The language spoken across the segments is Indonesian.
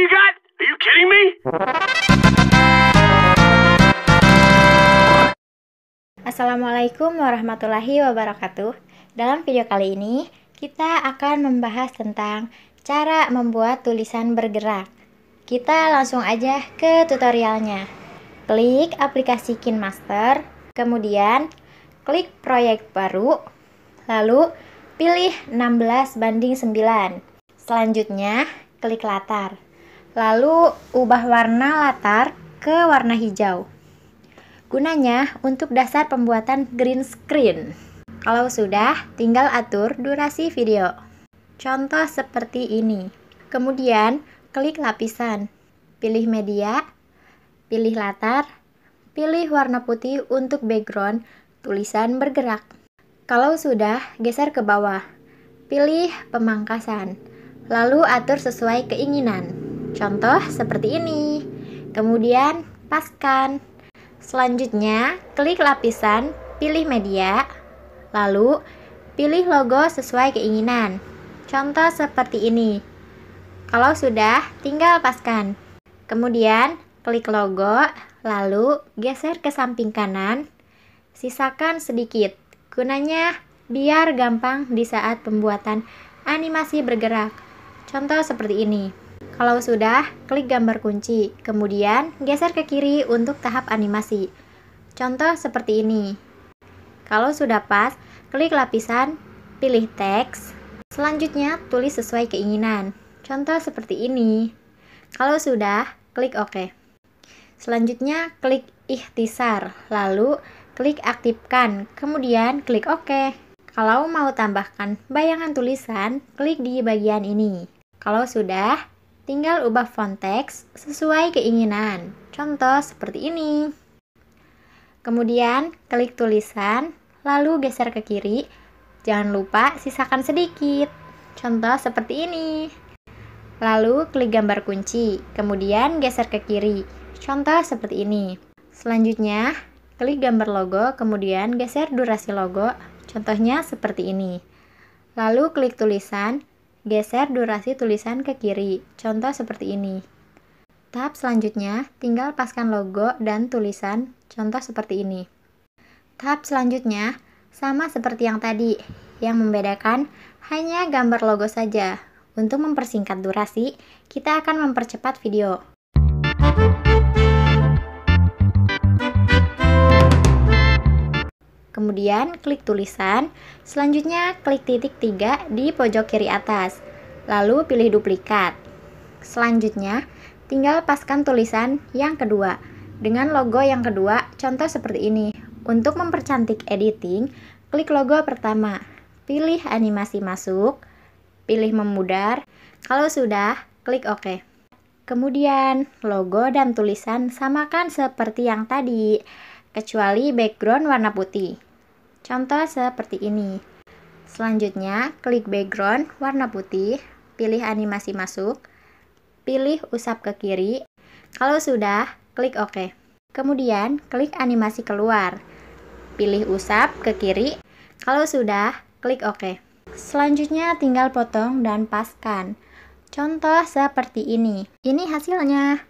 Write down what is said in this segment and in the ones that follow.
you got? Are you kidding me? Assalamualaikum warahmatullahi wabarakatuh. Dalam video kali ini, kita akan membahas tentang cara membuat tulisan bergerak. Kita langsung aja ke tutorialnya. Klik aplikasi KinMaster, kemudian klik proyek baru, lalu pilih 16 banding 9. Selanjutnya, klik latar. Lalu ubah warna latar ke warna hijau. Gunanya untuk dasar pembuatan green screen. Kalau sudah, tinggal atur durasi video. Contoh seperti ini. Kemudian, klik lapisan. Pilih media, pilih latar, pilih warna putih untuk background tulisan bergerak. Kalau sudah, geser ke bawah. Pilih pemangkasan. Lalu atur sesuai keinginan. Contoh seperti ini. Kemudian paskan. Selanjutnya, klik lapisan, pilih media, lalu pilih logo sesuai keinginan. Contoh seperti ini. Kalau sudah, tinggal paskan. Kemudian, klik logo, lalu geser ke samping kanan. Sisakan sedikit. Gunanya biar gampang di saat pembuatan animasi bergerak. Contoh seperti ini. Kalau sudah, klik gambar kunci, kemudian geser ke kiri untuk tahap animasi. Contoh seperti ini. Kalau sudah pas, klik lapisan, pilih teks, selanjutnya tulis sesuai keinginan. Contoh seperti ini. Kalau sudah, klik OK. Selanjutnya, klik ikhtisar, lalu klik aktifkan, kemudian klik OK. Kalau mau tambahkan bayangan tulisan, klik di bagian ini. Kalau sudah, Tinggal ubah font text sesuai keinginan. Contoh seperti ini. Kemudian klik tulisan, lalu geser ke kiri. Jangan lupa sisakan sedikit. Contoh seperti ini. Lalu klik gambar kunci, kemudian geser ke kiri. Contoh seperti ini. Selanjutnya, klik gambar logo, kemudian geser durasi logo. Contohnya seperti ini. Lalu klik tulisan, Geser durasi tulisan ke kiri, contoh seperti ini. Tahap selanjutnya, tinggal paskan logo dan tulisan, contoh seperti ini. Tahap selanjutnya, sama seperti yang tadi, yang membedakan hanya gambar logo saja. Untuk mempersingkat durasi, kita akan mempercepat video. Kemudian klik tulisan, selanjutnya klik titik tiga di pojok kiri atas. Lalu pilih duplikat. Selanjutnya, tinggal paskan tulisan yang kedua dengan logo yang kedua, contoh seperti ini. Untuk mempercantik editing, klik logo pertama. Pilih animasi masuk, pilih memudar. Kalau sudah, klik OK. Kemudian, logo dan tulisan samakan seperti yang tadi, kecuali background warna putih. Contoh seperti ini. Selanjutnya, klik background warna putih, pilih animasi masuk, pilih usap ke kiri. Kalau sudah, klik OK. Kemudian, klik animasi keluar. Pilih usap ke kiri. Kalau sudah, klik OK. Selanjutnya, tinggal potong dan paskan. Contoh seperti ini. Ini hasilnya.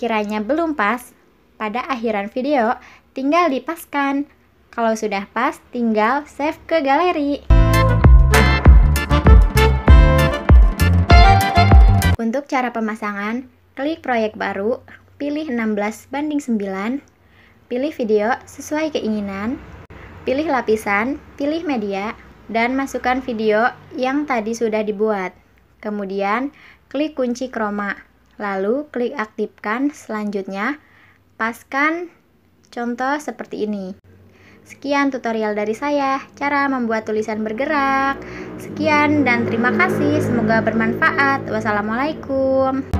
kiranya belum pas, pada akhiran video tinggal dipaskan. Kalau sudah pas, tinggal save ke galeri. Untuk cara pemasangan, klik proyek baru, pilih 16 banding 9, pilih video sesuai keinginan, pilih lapisan, pilih media, dan masukkan video yang tadi sudah dibuat. Kemudian, klik kunci chroma Lalu klik aktifkan selanjutnya. Paskan contoh seperti ini. Sekian tutorial dari saya, cara membuat tulisan bergerak. Sekian dan terima kasih, semoga bermanfaat. Wassalamualaikum.